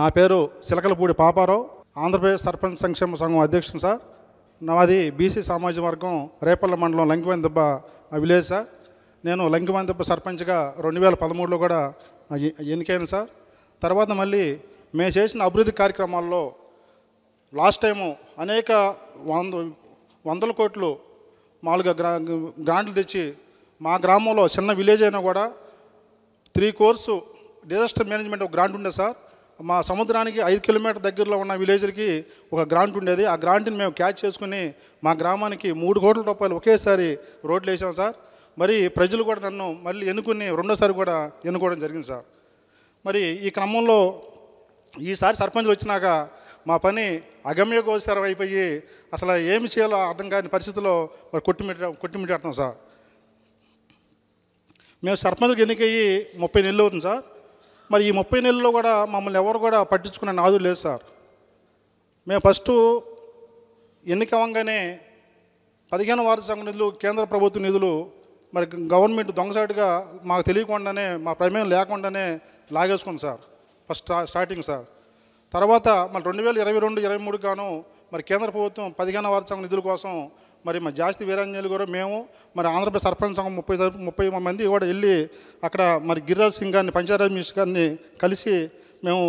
నా పేరు శిలకలపూడి పాపారావు ఆంధ్రప్రదేశ్ సర్పంచ్ సంక్షేమ సంఘం అధ్యక్షుడు సార్ నాది బీసీ సామాజిక వర్గం రేపల్ల మండలం లంకివందిబ్బ విలేజ్ సార్ నేను లంకివందిబ్బ సర్పంచ్గా రెండు వేల పదమూడులో కూడా ఎన్నికైన సార్ తర్వాత మళ్ళీ మేము చేసిన అభివృద్ధి కార్యక్రమాల్లో లాస్ట్ టైము అనేక వంద వందల కోట్లు మాలుగా గ్రా గ్రాంట్లు తెచ్చి మా గ్రామంలో చిన్న విలేజ్ అయినా కూడా త్రీ కోర్సు డిజాస్టర్ మేనేజ్మెంట్ ఒక గ్రాంట్ ఉండే సార్ మా సముద్రానికి ఐదు కిలోమీటర్ దగ్గరలో ఉన్న విలేజ్లకి ఒక గ్రాంట్ ఉండేది ఆ గ్రాంట్ని మేము క్యాచ్ చేసుకుని మా గ్రామానికి మూడు కోట్ల రూపాయలు ఒకేసారి రోడ్లు వేసాం సార్ మరి ప్రజలు కూడా నన్ను మళ్ళీ ఎన్నుకుని రెండోసారి కూడా ఎన్నుకోవడం జరిగింది సార్ మరి ఈ క్రమంలో ఈసారి సర్పంచ్లు వచ్చినాక మా పని అగమ్యగోచరం అయిపోయి అసలు ఏమి చేయాలో అర్థం కాని పరిస్థితిలో మరి కొట్టుమిట కొట్టుమిటాడుతున్నాం సార్ మేము సర్పంచ్కి ఎన్నికయ్యి ముప్పై నెలలు అవుతుంది సార్ మరి ఈ ముప్పై నెలల్లో కూడా మమ్మల్ని ఎవరు కూడా పట్టించుకునే నాదు లేదు సార్ మేము ఫస్ట్ ఎన్నిక అవ్వగానే పదిహేను వారి సంఘ నిధులు కేంద్ర ప్రభుత్వ నిధులు మరి గవర్నమెంట్ దొంగసాటిగా మాకు తెలియకుండానే మా ప్రమేయం లేకుండానే లాగేసుకుంది సార్ ఫస్ట్ స్టార్టింగ్ సార్ తర్వాత మరి రెండు వేల ఇరవై రెండు ఇరవై మూడు గాను మరి కేంద్ర ప్రభుత్వం పదిహేను సంఘ నిధుల కోసం మరి మా జాస్తి వీరాంజలి గారు మేము మరి ఆంధ్రప్రదేశ్ సర్పంచ్ సంఘం ముప్పై ముప్పై మంది కూడా వెళ్ళి అక్కడ మరి గిరిరాజ్ సింగ్ గారిని పంచాయరాజ్ మినిస్టర్ గారిని కలిసి మేము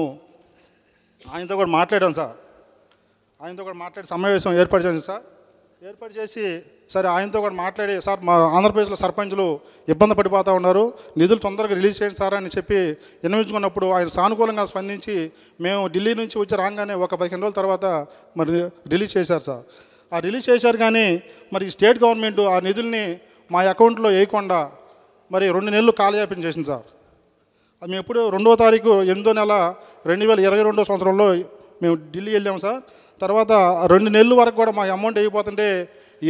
ఆయనతో కూడా మాట్లాడాం సార్ ఆయనతో కూడా మాట్లాడి సమావేశం ఏర్పాటు చేసాం సార్ ఏర్పాటు చేసి సరే ఆయనతో కూడా మాట్లాడి సార్ మా ఆంధ్రప్రదేశ్లో సర్పంచ్లు ఇబ్బంది పడిపోతూ ఉన్నారు నిధులు తొందరగా రిలీజ్ చేయండి సార్ అని చెప్పి విన్నవించుకున్నప్పుడు ఆయన సానుకూలంగా స్పందించి మేము ఢిల్లీ నుంచి వచ్చి రాగానే ఒక పదిహేను రోజుల తర్వాత మరి రిలీజ్ చేశారు సార్ ఆ రిలీజ్ చేశారు కానీ మరి స్టేట్ గవర్నమెంట్ ఆ నిధుల్ని మా అకౌంట్లో వేయకుండా మరి రెండు నెలలు కాలయాపన చేసింది సార్ మేము ఎప్పుడు రెండవ తారీఖు ఎనిమిదో నెల రెండు వేల ఇరవై రెండో సంవత్సరంలో మేము ఢిల్లీ వెళ్ళాము సార్ తర్వాత రెండు నెలల వరకు కూడా మా అమౌంట్ అయిపోతుంటే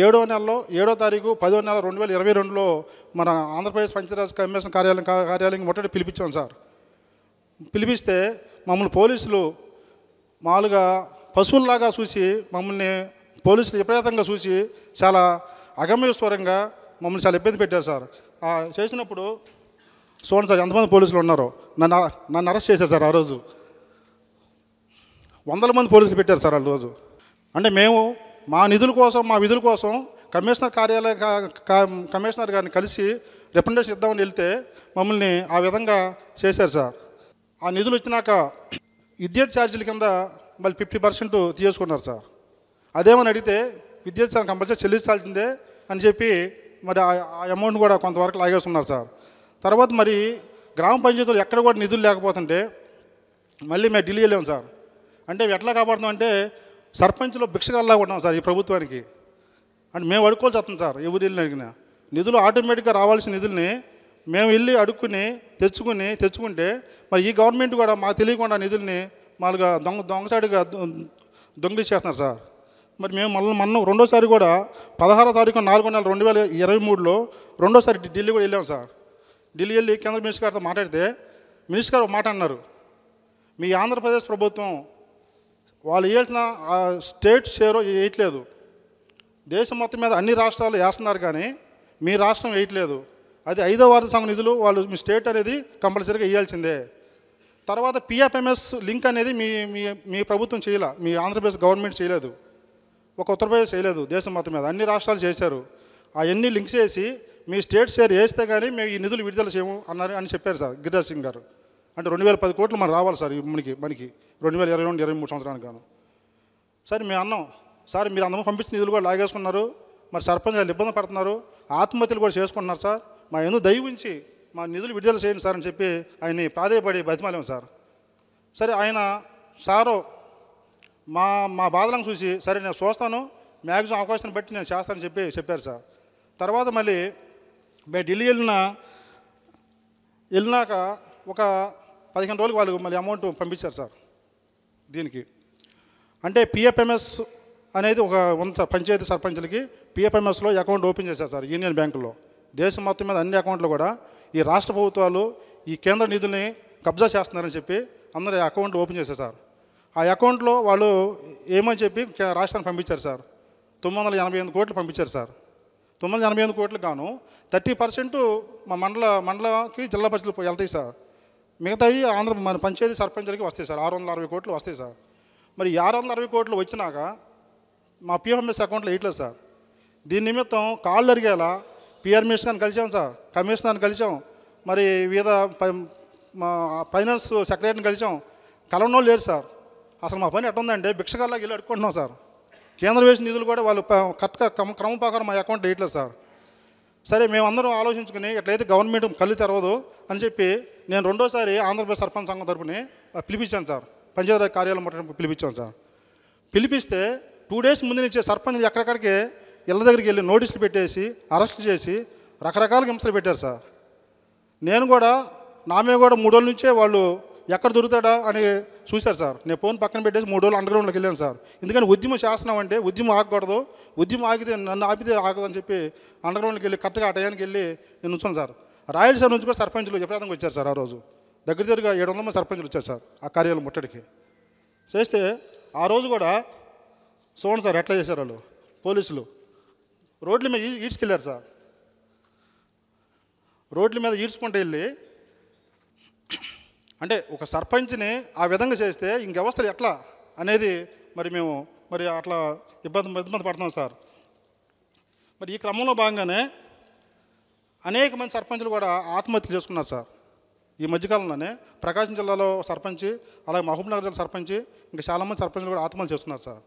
ఏడో నెలలో ఏడో తారీఖు పదో నెల రెండు వేల ఇరవై రెండులో మన ఆంధ్రప్రదేశ్ పంచాయతీరాజ్ కమిషన్ కార్యాలయం కార్యాలయం మొట్టటి పిలిపించాం సార్ పిలిపిస్తే మమ్మల్ని పోలీసులు మామూలుగా పశువుల్లాగా చూసి మమ్మల్ని పోలీసులు విపరీతంగా చూసి చాలా అగమ్యస్వరంగా మమ్మల్ని చాలా ఇబ్బంది పెట్టారు సార్ చేసినప్పుడు చూడండి సార్ ఎంతమంది పోలీసులు ఉన్నారో నన్ను నన్ను అరెస్ట్ చేశారు సార్ ఆ రోజు వందల మంది పోలీసులు పెట్టారు సార్ ఆ రోజు అంటే మేము మా నిధుల కోసం మా విధుల కోసం కమిషనర్ కార్యాలయ కమిషనర్ గారిని కలిసి రిప్రజెంటేషన్ ఇద్దామని వెళ్తే మమ్మల్ని ఆ విధంగా చేశారు సార్ ఆ నిధులు వచ్చినాక విద్యుత్ ఛార్జీల కింద మళ్ళీ ఫిఫ్టీ పర్సెంట్ తీసుకున్నారు సార్ అదేమని అడిగితే విద్యుత్ శాఖ కంపల్సరీ చెల్లించాల్సిందే అని చెప్పి మరి ఆ అమౌంట్ కూడా కొంతవరకు లాగేస్తున్నారు సార్ తర్వాత మరి గ్రామ పంచాయతీలు ఎక్కడ కూడా నిధులు లేకపోతుంటే మళ్ళీ మేము ఢిల్లీ వెళ్ళాం సార్ అంటే ఎట్లా కాపాడుతాం అంటే సర్పంచ్లో భిక్షగాల్లా ఉంటాం సార్ ఈ ప్రభుత్వానికి అండ్ మేము అడుక్కోవాల్సి వస్తుంది సార్ ఎవరు వెళ్ళిన అడిగిన నిధులు ఆటోమేటిక్గా రావాల్సిన నిధుల్ని మేము వెళ్ళి అడుక్కుని తెచ్చుకుని తెచ్చుకుంటే మరి ఈ గవర్నమెంట్ కూడా మాకు తెలియకుండా నిధుల్ని మాలుగా దొంగ దొంగిలి చేస్తున్నారు సార్ మరి మేము మళ్ళీ మొన్న రెండోసారి కూడా పదహారో తారీఖు నాలుగో నెల రెండు వేల ఇరవై మూడులో రెండోసారి ఢిల్లీ కూడా వెళ్ళాం సార్ ఢిల్లీ వెళ్ళి కేంద్ర మినిస్టర్ గారితో మాట్లాడితే మినిస్టర్ గారు మాట అన్నారు మీ ఆంధ్రప్రదేశ్ ప్రభుత్వం వాళ్ళు వేయాల్సిన స్టేట్ షేర్ వేయట్లేదు దేశం మొత్తం మీద అన్ని రాష్ట్రాలు వేస్తున్నారు కానీ మీ రాష్ట్రం వేయట్లేదు అది ఐదో వార్త సంఘ నిధులు వాళ్ళు మీ స్టేట్ అనేది కంపల్సరీగా వేయాల్సిందే తర్వాత పిఎఫ్ఎంఎస్ లింక్ అనేది మీ మీ మీ ప్రభుత్వం చేయాల మీ ఆంధ్రప్రదేశ్ గవర్నమెంట్ చేయలేదు ఒక ఉత్తరప్రదేశ్ చేయలేదు దేశం మొత్తం మీద అన్ని రాష్ట్రాలు చేశారు అవన్నీ లింక్ చేసి మీ స్టేట్ షేర్ వేస్తే కానీ మేము ఈ నిధులు విడుదల చేయము అన్నారు అని చెప్పారు సార్ గిరిరాజ్ సింగ్ గారు అంటే రెండు వేల పది కోట్లు మనం రావాలి సార్ మనకి మనకి రెండు వేల ఇరవై రెండు ఇరవై మూడు సంవత్సరానికి గాను సార్ మేము అన్నాం సార్ మీరు అందరూ పంపించిన నిధులు కూడా లాగేసుకున్నారు మరి సర్పంచ్ వాళ్ళు ఇబ్బంది పడుతున్నారు ఆత్మహత్యలు కూడా చేసుకుంటున్నారు సార్ మా ఎందు దయవించి మా నిధులు విడుదల చేయండి సార్ అని చెప్పి ఆయన్ని ప్రాధేయపడి బతిమాలేము సార్ సరే ఆయన సారో మా మా బాధలను చూసి సరే నేను చూస్తాను మ్యాక్సిమం అవకాశం బట్టి నేను చేస్తానని చెప్పి చెప్పారు సార్ తర్వాత మళ్ళీ మేము ఢిల్లీ వెళ్ళిన వెళ్ళినాక ఒక పదిహేను రోజులు వాళ్ళు మళ్ళీ అమౌంట్ పంపించారు సార్ దీనికి అంటే పిఎఫ్ఎంఎస్ అనేది ఒక ఉంది సార్ పంచాయతీ సర్పంచ్లకి పిఎఫ్ఎంఎస్లో అకౌంట్ ఓపెన్ చేశారు సార్ యూనియన్ బ్యాంకులో దేశం మొత్తం మీద అన్ని అకౌంట్లు కూడా ఈ రాష్ట్ర ప్రభుత్వాలు ఈ కేంద్ర నిధుల్ని కబ్జా చేస్తున్నారని చెప్పి అందరూ అకౌంట్ ఓపెన్ చేశారు సార్ ఆ అకౌంట్లో వాళ్ళు ఏమని చెప్పి రాష్ట్రానికి పంపించారు సార్ తొమ్మిది వందల ఎనభై ఎనిమిది కోట్లు పంపించారు సార్ తొమ్మిది వందల ఎనభై ఎనిమిది కోట్లు గాను థర్టీ పర్సెంట్ మా మండల మండలకి జిల్లా పరిస్థితులు వెళ్తాయి సార్ మిగతాయి ఆంధ్ర మన పంచాయతీ సర్పంచ్లకి వస్తాయి సార్ ఆరు వందల అరవై కోట్లు వస్తాయి సార్ మరి ఆరు వందల అరవై కోట్లు వచ్చినాక మా పిఎంఎస్ అకౌంట్లో వేయట్లేదు సార్ దీని నిమిత్తం కాళ్ళు అరిగేలా పిఆర్ మినిస్టర్ని కలిసాం సార్ కమిషనర్ని కలిసాం మరి వివిధ ఫైనాన్స్ సెక్రటరీని కలిసాం కలవడం లేరు సార్ అసలు మా పని ఎట్టుందండి భిక్షగాల్లా వెళ్ళి అడుక్కుంటున్నాం సార్ కేంద్ర వేసిన నిధులు కూడా వాళ్ళు కరెక్ట్గా క్రమ ప్రకారం మా అకౌంట్ వేయట్లేదు సార్ సరే మేమందరం ఆలోచించుకుని ఎట్లయితే గవర్నమెంట్ కళ్ళు తెరవదు అని చెప్పి నేను రెండోసారి ఆంధ్రప్రదేశ్ సర్పంచ్ సంఘం తరఫున పిలిపించాను సార్ పంచాయతీరాజ్ కార్యాలయం పట్టడం పిలిపించాను సార్ పిలిపిస్తే టూ డేస్ ముందు నుంచి సర్పంచ్ ఎక్కడెక్కడికి ఇళ్ళ దగ్గరికి వెళ్ళి నోటీసులు పెట్టేసి అరెస్ట్ చేసి రకరకాల హింసలు పెట్టారు సార్ నేను కూడా నామే కూడా మూడోళ్ళ నుంచే వాళ్ళు ఎక్కడ దొరుకుతాడా అని చూశారు సార్ నేను ఫోన్ పక్కన పెట్టేసి మూడు రోజులు అండర్గ్రౌండ్లోకి వెళ్ళాను సార్ ఎందుకంటే ఉద్యమం శాసనం అంటే ఉద్యమం ఆగకూడదు ఉద్యమం ఆగితే నన్ను ఆపితే ఆగదు అని చెప్పి అండర్గ్రౌండ్కి వెళ్ళి కరెక్ట్గా ఆ టయానికి వెళ్ళి నేను ఉంచాను సార్ రాయల సార్ నుంచి కూడా సర్పంచులు విపరీతంగా వచ్చారు సార్ ఆ రోజు దగ్గర దగ్గరగా ఏడు వందల మంది సర్పంచులు వచ్చారు సార్ ఆ కార్యాలయం ముట్టడికి చేస్తే ఆ రోజు కూడా చూడండి సార్ ఎట్లా చేశారు వాళ్ళు పోలీసులు రోడ్ల మీద ఈడ్చుకెళ్ళారు సార్ రోడ్ల మీద ఈడ్చుకుంటే వెళ్ళి అంటే ఒక సర్పంచ్ని ఆ విధంగా చేస్తే ఇంక వ్యవస్థలు ఎట్లా అనేది మరి మేము మరి అట్లా ఇబ్బంది ఇబ్బంది పడుతున్నాం సార్ మరి ఈ క్రమంలో భాగంగానే అనేక మంది సర్పంచులు కూడా ఆత్మహత్యలు చేసుకున్నారు సార్ ఈ మధ్యకాలంలోనే ప్రకాశం జిల్లాలో సర్పంచి అలాగే మహబూబ్నగర్ జిల్లా సర్పంచి ఇంకా చాలామంది సర్పంచులు కూడా ఆత్మహత్య చేస్తున్నారు సార్